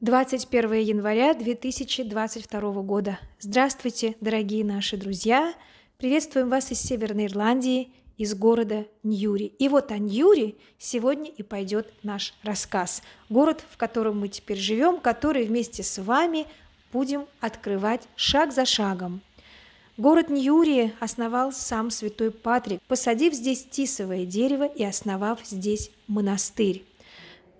21 января 2022 года. Здравствуйте, дорогие наши друзья! Приветствуем вас из Северной Ирландии, из города Ньюри. И вот о Ньюри сегодня и пойдет наш рассказ. Город, в котором мы теперь живем, который вместе с вами будем открывать шаг за шагом. Город Ньюри основал сам святой Патрик, посадив здесь тисовое дерево и основав здесь монастырь.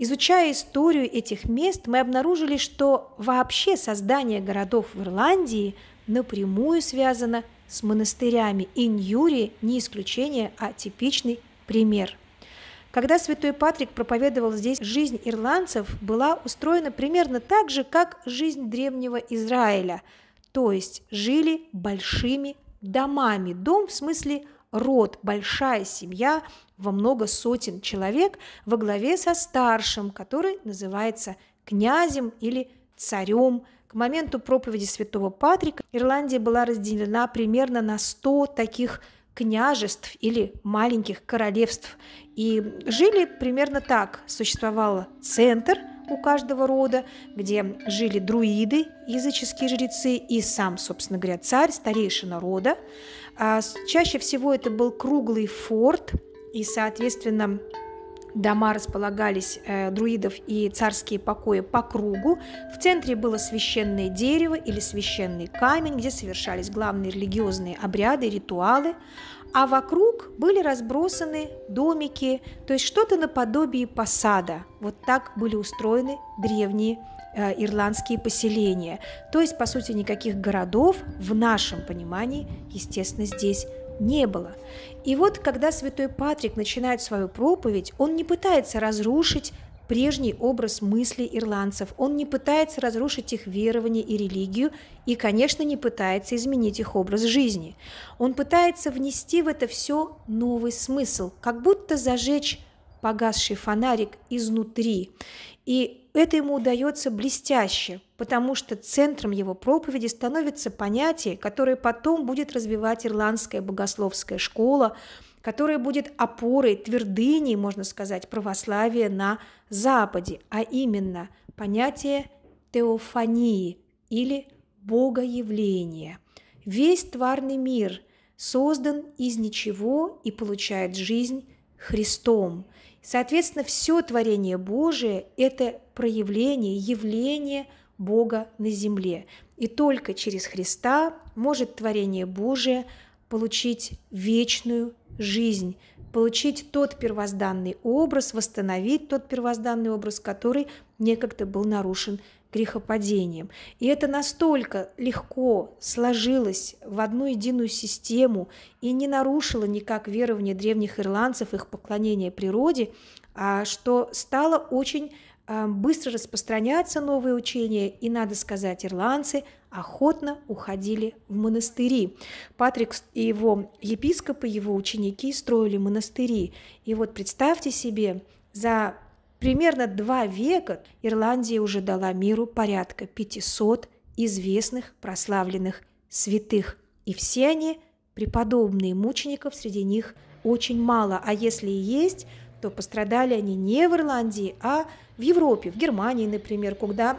Изучая историю этих мест, мы обнаружили, что вообще создание городов в Ирландии напрямую связано с монастырями, и Ньюри не исключение, а типичный пример. Когда святой Патрик проповедовал здесь, жизнь ирландцев была устроена примерно так же, как жизнь древнего Израиля, то есть жили большими домами. Дом в смысле – род, большая семья во много сотен человек во главе со старшим, который называется князем или царем. К моменту проповеди святого Патрика Ирландия была разделена примерно на 100 таких княжеств или маленьких королевств. И жили примерно так. Существовал центр – у каждого рода, где жили друиды, языческие жрецы и сам, собственно говоря, царь, старейшина рода. А чаще всего это был круглый форт, и, соответственно, дома располагались э, друидов и царские покои по кругу. В центре было священное дерево или священный камень, где совершались главные религиозные обряды, ритуалы а вокруг были разбросаны домики, то есть что-то наподобие посада. Вот так были устроены древние э, ирландские поселения. То есть, по сути, никаких городов в нашем понимании, естественно, здесь не было. И вот, когда святой Патрик начинает свою проповедь, он не пытается разрушить прежний образ мысли ирландцев. Он не пытается разрушить их верование и религию, и, конечно, не пытается изменить их образ жизни. Он пытается внести в это все новый смысл, как будто зажечь погасший фонарик изнутри. И это ему удается блестяще, потому что центром его проповеди становится понятие, которое потом будет развивать ирландская богословская школа, которое будет опорой, твердыней, можно сказать, православия на Западе, а именно понятие теофании или богоявления. Весь тварный мир создан из ничего и получает жизнь Христом. Соответственно, все творение Божие – это проявление, явление Бога на земле. И только через Христа может творение Божие получить вечную жизнь, получить тот первозданный образ, восстановить тот первозданный образ, который некогда был нарушен грехопадением. И это настолько легко сложилось в одну единую систему и не нарушило никак верование древних ирландцев, их поклонение природе, а что стало очень а, быстро распространяться новое учение и, надо сказать, ирландцы – охотно уходили в монастыри. Патрик и его епископы, его ученики строили монастыри. И вот представьте себе, за примерно два века Ирландия уже дала миру порядка 500 известных прославленных святых. И все они преподобные мучеников, среди них очень мало. А если и есть, то пострадали они не в Ирландии, а в Европе, в Германии, например, куда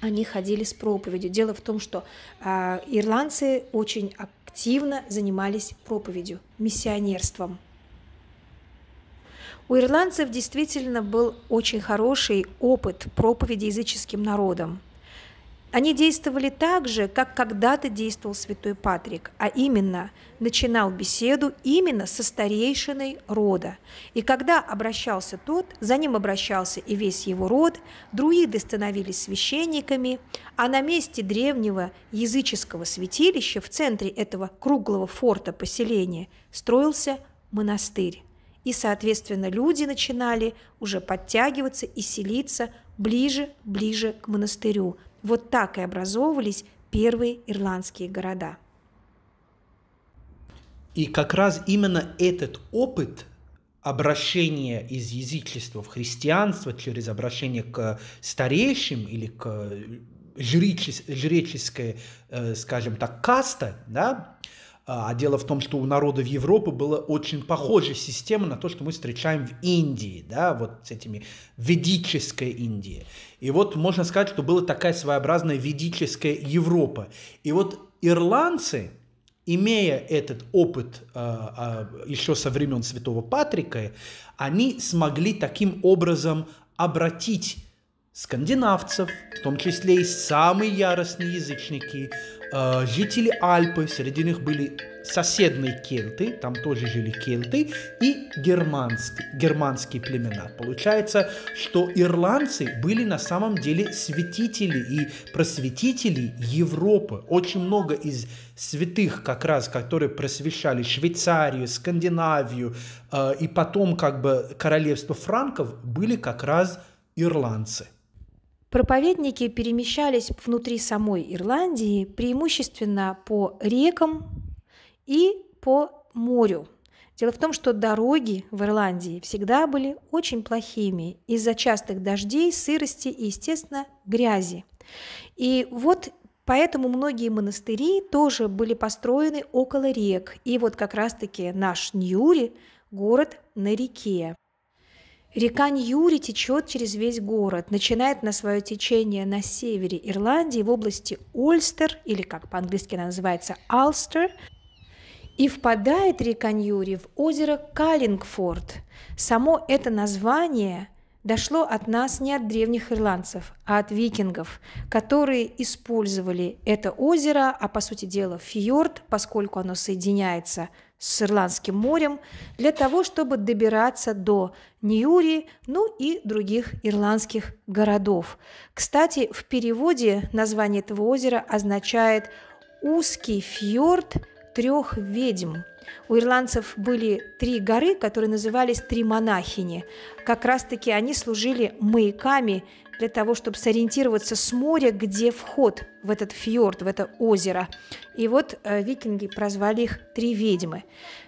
они ходили с проповедью. Дело в том, что э, ирландцы очень активно занимались проповедью, миссионерством. У ирландцев действительно был очень хороший опыт проповеди языческим народам. Они действовали так же, как когда-то действовал святой Патрик, а именно начинал беседу именно со старейшиной рода. И когда обращался тот, за ним обращался и весь его род, друиды становились священниками, а на месте древнего языческого святилища в центре этого круглого форта поселения строился монастырь. И, соответственно, люди начинали уже подтягиваться и селиться ближе, ближе к монастырю, вот так и образовывались первые ирландские города. И как раз именно этот опыт обращения из язычества в христианство через обращение к старейшим или к жреческой, э, скажем так, каста, да, а, а дело в том, что у народов Европы была очень похожая система на то, что мы встречаем в Индии, да, вот с этими ведической Индии. И вот можно сказать, что была такая своеобразная ведическая Европа. И вот ирландцы, имея этот опыт а, а, еще со времен Святого Патрика, они смогли таким образом обратить скандинавцев, в том числе и самые яростные язычники, э, жители Альпы, среди них были соседные кельты, там тоже жили кельты, и германские, германские племена. Получается, что ирландцы были на самом деле святители и просветители Европы. Очень много из святых, как раз, которые просвещали Швейцарию, Скандинавию э, и потом как бы королевство франков, были как раз ирландцы. Проповедники перемещались внутри самой Ирландии преимущественно по рекам и по морю. Дело в том, что дороги в Ирландии всегда были очень плохими из-за частых дождей, сырости и, естественно, грязи. И вот Поэтому многие монастыри тоже были построены около рек. И вот как раз-таки наш Ньюри – город на реке. Река Ньюри течет через весь город, начинает на свое течение на севере Ирландии в области Ольстер, или как по-английски она называется, Алстер, и впадает река Ньюри в озеро Каллингфорд. Само это название дошло от нас не от древних ирландцев, а от викингов, которые использовали это озеро, а по сути дела фьорд, поскольку оно соединяется – с Ирландским морем для того, чтобы добираться до Ньюри, ну и других ирландских городов. Кстати, в переводе название этого озера означает «узкий фьорд трех ведьм». У ирландцев были три горы, которые назывались «Три монахини». Как раз-таки они служили маяками для того, чтобы сориентироваться с моря, где вход в этот фьорд, в это озеро. И вот э, викинги прозвали их «три ведьмы».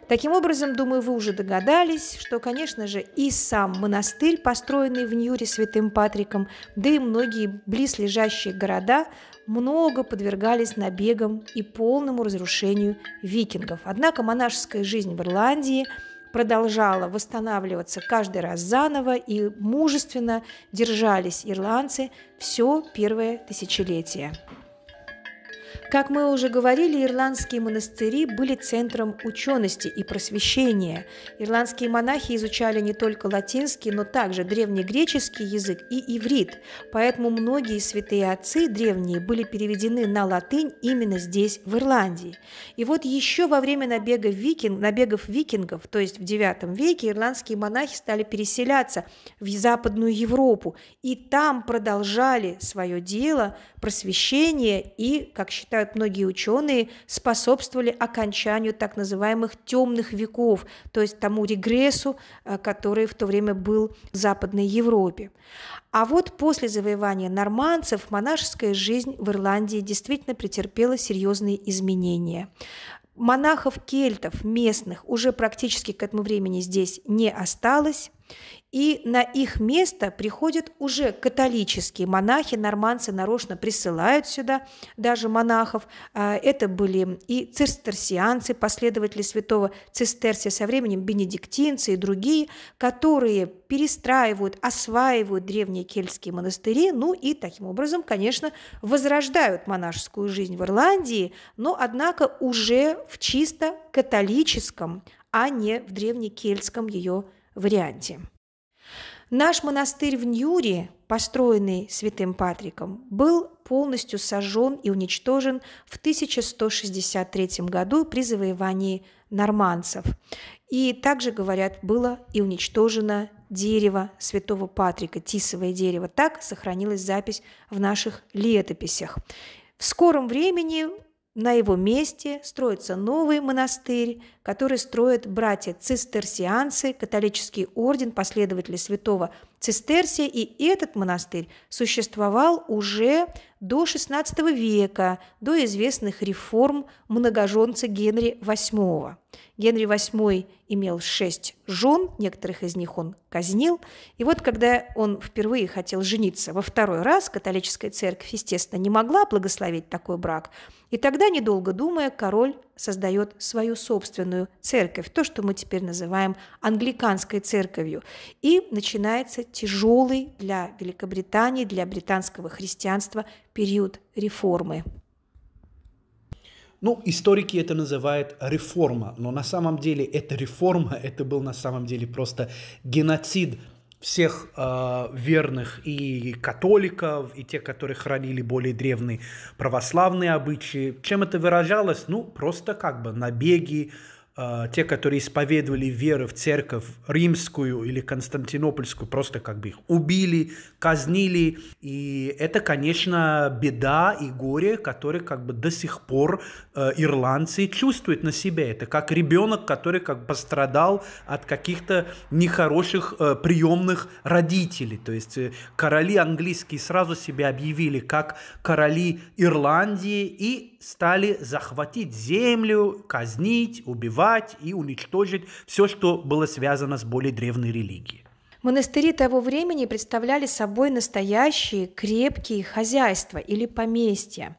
Таким образом, думаю, вы уже догадались, что, конечно же, и сам монастырь, построенный в Ньюре Святым Патриком, да и многие близлежащие города много подвергались набегам и полному разрушению викингов. Однако монашеская жизнь в Ирландии – продолжала восстанавливаться каждый раз заново, и мужественно держались ирландцы все первое тысячелетие. Как мы уже говорили, ирландские монастыри были центром учености и просвещения. Ирландские монахи изучали не только латинский, но также древнегреческий язык и иврит, поэтому многие святые отцы древние были переведены на латынь именно здесь, в Ирландии. И вот еще во время набега викинг, набегов викингов, то есть в IX веке, ирландские монахи стали переселяться в Западную Европу, и там продолжали свое дело просвещение и, как считают многие ученые, способствовали окончанию так называемых темных веков, то есть тому регрессу, э, который в то время был в Западной Европе. А вот после завоевания нормандцев монашеская жизнь в Ирландии действительно претерпела серьезные изменения монахов-кельтов местных уже практически к этому времени здесь не осталось. И на их место приходят уже католические монахи, норманцы нарочно присылают сюда даже монахов. А, это были и цистерсианцы, последователи святого Цистерсия со временем, бенедиктинцы и другие, которые перестраивают, осваивают древние кельтские монастыри, ну и таким образом, конечно, возрождают монашескую жизнь в Ирландии, но, однако, уже в чисто католическом, а не в древнекельтском ее варианте. Наш монастырь в Ньюре, построенный святым Патриком, был полностью сожжен и уничтожен в 1163 году при завоевании норманцев. И также, говорят, было и уничтожено дерево святого Патрика, тисовое дерево. Так сохранилась запись в наших летописях. В скором времени на его месте строится новый монастырь, который строят братья-цистерсианцы, католический орден последователей святого Цистерсия, и этот монастырь существовал уже до XVI века, до известных реформ многоженца Генри VIII. Генри VIII имел шесть жен, некоторых из них он казнил, и вот когда он впервые хотел жениться во второй раз, католическая церковь, естественно, не могла благословить такой брак – и тогда, недолго думая, король создает свою собственную церковь, то, что мы теперь называем англиканской церковью. И начинается тяжелый для Великобритании, для британского христианства период реформы. Ну, историки это называют реформа, но на самом деле эта реформа, это был на самом деле просто геноцид всех э, верных и католиков, и тех, которые хранили более древние православные обычаи. Чем это выражалось? Ну, просто как бы набеги, а, те, которые исповедовали веру в церковь римскую или константинопольскую, просто как бы их убили, казнили. И это, конечно, беда и горе, которые как бы до сих пор э, ирландцы чувствуют на себе. Это как ребенок, который как бы пострадал от каких-то нехороших э, приемных родителей. То есть э, короли английские сразу себя объявили как короли Ирландии, и стали захватить землю, казнить, убивать и уничтожить все, что было связано с более древней религией. Монастыри того времени представляли собой настоящие крепкие хозяйства или поместья.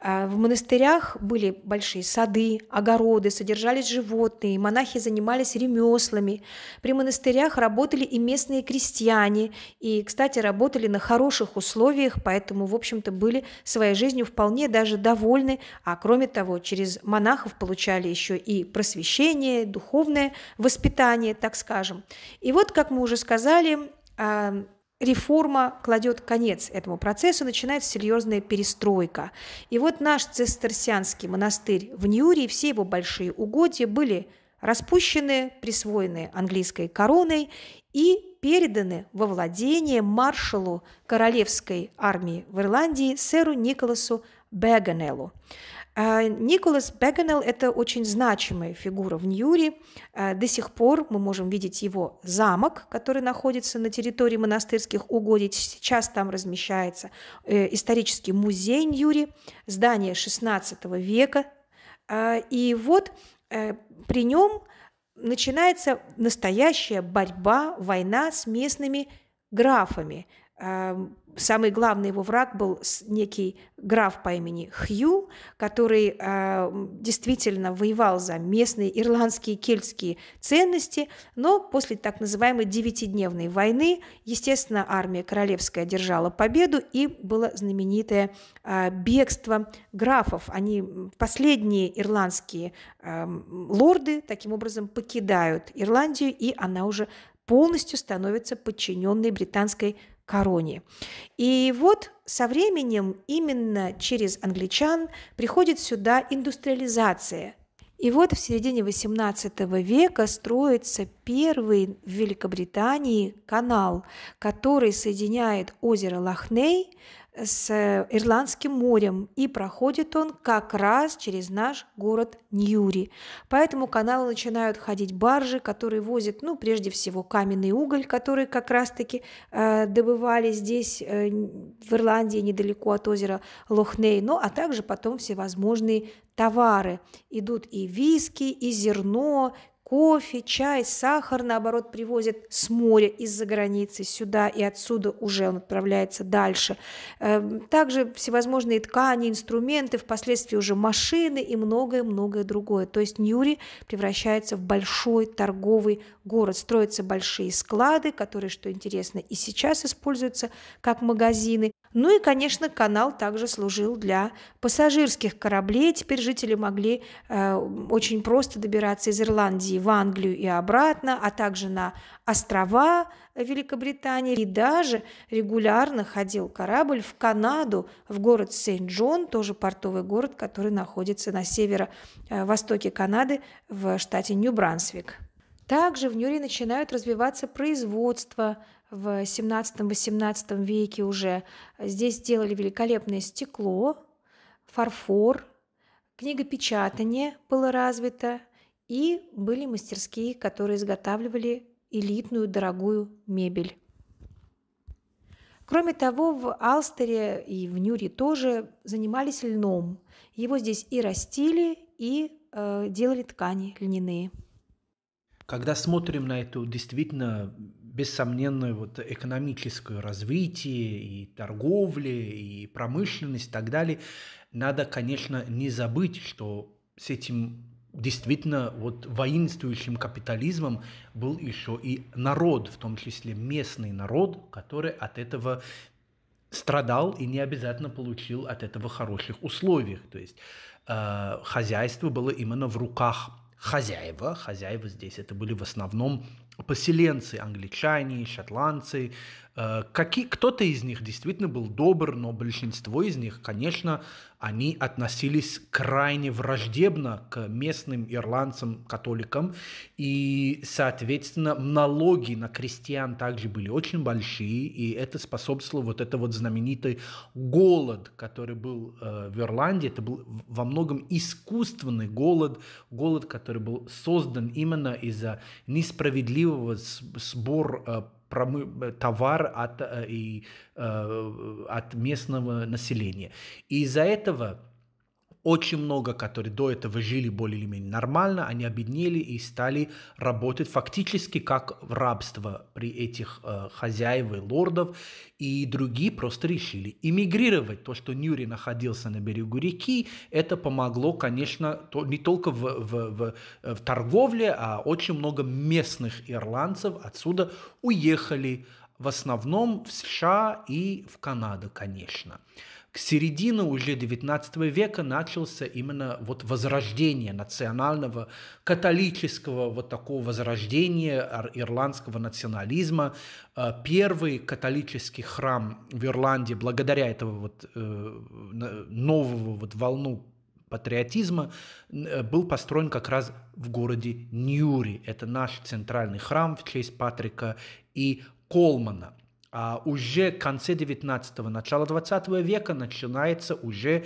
А, в монастырях были большие сады, огороды, содержались животные, монахи занимались ремеслами. При монастырях работали и местные крестьяне, и, кстати, работали на хороших условиях, поэтому, в общем-то, были своей жизнью вполне даже довольны, а кроме того, через монахов получали еще и просвещение, духовное воспитание, так скажем. И вот, как мы уже сказали, сказали, а, реформа кладет конец этому процессу, начинается серьезная перестройка. И вот наш цистерсианский монастырь в Ньюри, все его большие угодья были распущены, присвоены английской короной и переданы во владение маршалу королевской армии в Ирландии сэру Николасу Беганеллу. А, Николас Беганелл – это очень значимая фигура в Ньюри. А, до сих пор мы можем видеть его замок, который находится на территории монастырских угодий. Сейчас там размещается э, исторический музей Ньюри, здание XVI века. А, и вот э, при нем начинается настоящая борьба, война с местными графами – Эм, самый главный его враг был некий граф по имени Хью, который эм, действительно воевал за местные ирландские кельтские ценности, но после так называемой девятидневной войны, естественно, армия королевская держала победу, и было знаменитое э, бегство графов. Они последние ирландские эм, лорды таким образом покидают Ирландию, и она уже полностью становится подчиненной британской короне. И вот со временем именно через англичан приходит сюда индустриализация. И вот в середине XVIII века строится первый в Великобритании канал, который соединяет озеро Лохней с э, Ирландским морем, и проходит он как раз через наш город Ньюри. По этому каналу начинают ходить баржи, которые возят, ну, прежде всего, каменный уголь, который как раз-таки э, добывали здесь, э, в Ирландии, недалеко от озера Лохней, ну, а также потом всевозможные товары. Идут и виски, и зерно, Кофе, чай, сахар, наоборот, привозят с моря из-за границы сюда, и отсюда уже он отправляется дальше. Эм, также всевозможные ткани, инструменты, впоследствии уже машины и многое-многое другое. То есть Ньюри превращается в большой торговый город. Строятся большие склады, которые, что интересно, и сейчас используются как магазины, ну и, конечно, канал также служил для пассажирских кораблей. Теперь жители могли э, очень просто добираться из Ирландии в Англию и обратно, а также на острова Великобритании. И даже регулярно ходил корабль в Канаду, в город Сент-Джон, тоже портовый город, который находится на северо-востоке э, Канады в штате Нью-Брансвик. Также в Нюре начинают развиваться производства в 17-18 веке уже. Здесь делали великолепное стекло, фарфор, книгопечатание было развито, и были мастерские, которые изготавливали элитную дорогую мебель. Кроме того, в Алстере и в Нюре тоже занимались льном. Его здесь и растили, и э, делали ткани льняные. Когда смотрим на эту действительно бессомненное вот экономическое развитие и торговли, и промышленность и так далее, надо, конечно, не забыть, что с этим действительно вот воинствующим капитализмом был еще и народ, в том числе местный народ, который от этого страдал и не обязательно получил от этого хороших условиях То есть э, хозяйство было именно в руках хозяева. Хозяева здесь это были в основном поселенцы, англичане, шотландцы. Э, Какие, кто-то из них действительно был добр, но большинство из них, конечно, они относились крайне враждебно к местным ирландцам, католикам, и, соответственно, налоги на крестьян также были очень большие, и это способствовало вот это вот знаменитый голод, который был э, в Ирландии, это был во многом искусственный голод, голод, который был создан именно из-за несправедливости справедливого сбор э, э, товар от, э, и, от местного населения. И из-за этого очень много, которые до этого жили более или менее нормально, они обеднели и стали работать фактически как в рабство при этих э, хозяев и лордов, и другие просто решили эмигрировать. То, что Нюри находился на берегу реки, это помогло, конечно, то, не только в, в, в, э, в торговле, а очень много местных ирландцев отсюда уехали, в основном в США и в Канаду, конечно. Конечно к середине уже 19 века начался именно вот возрождение национального католического вот такого возрождения ирландского национализма. Э, первый католический храм в Ирландии благодаря этого вот э, нового вот волну патриотизма э, был построен как раз в городе Ньюри. Это наш центральный храм в честь Патрика и Колмана а уже в конце 19-го, начало 20 века начинается уже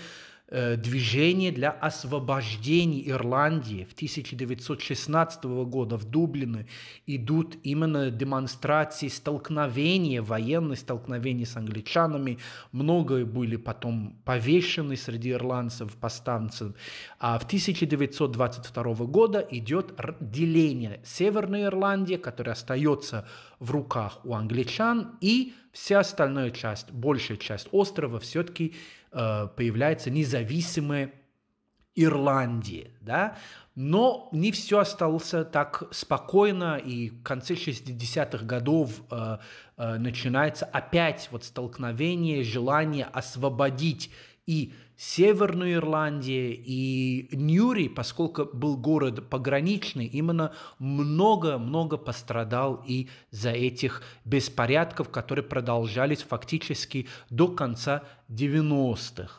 Э, движение для освобождения Ирландии в 1916 года в Дублине идут именно демонстрации столкновения, военные столкновения с англичанами. Многое были потом повешены среди ирландцев, повстанцев. А в 1922 года идет деление Северной Ирландии, которая остается в руках у англичан, и вся остальная часть, большая часть острова все-таки Э, появляется независимая Ирландия, да, но не все осталось так спокойно, и в конце 60-х годов э, э, начинается опять вот столкновение, желание освободить и Северную Ирландию и Ньюри, поскольку был город пограничный, именно много-много пострадал и за этих беспорядков, которые продолжались фактически до конца 90-х.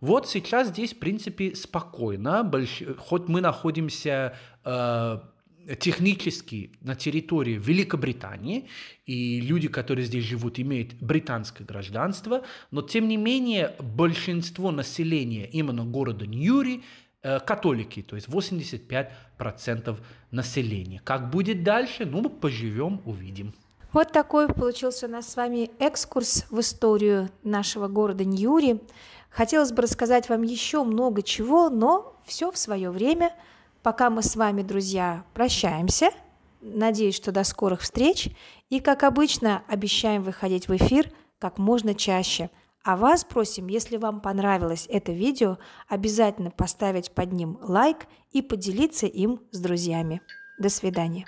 Вот сейчас здесь, в принципе, спокойно, больш... хоть мы находимся э, технически на территории Великобритании, и люди, которые здесь живут, имеют британское гражданство, но тем не менее большинство населения именно города Ньюри э, католики, то есть 85% населения. Как будет дальше, ну, поживем, увидим. Вот такой получился у нас с вами экскурс в историю нашего города Ньюри. Хотелось бы рассказать вам еще много чего, но все в свое время – Пока мы с вами, друзья, прощаемся. Надеюсь, что до скорых встреч. И, как обычно, обещаем выходить в эфир как можно чаще. А вас просим, если вам понравилось это видео, обязательно поставить под ним лайк и поделиться им с друзьями. До свидания.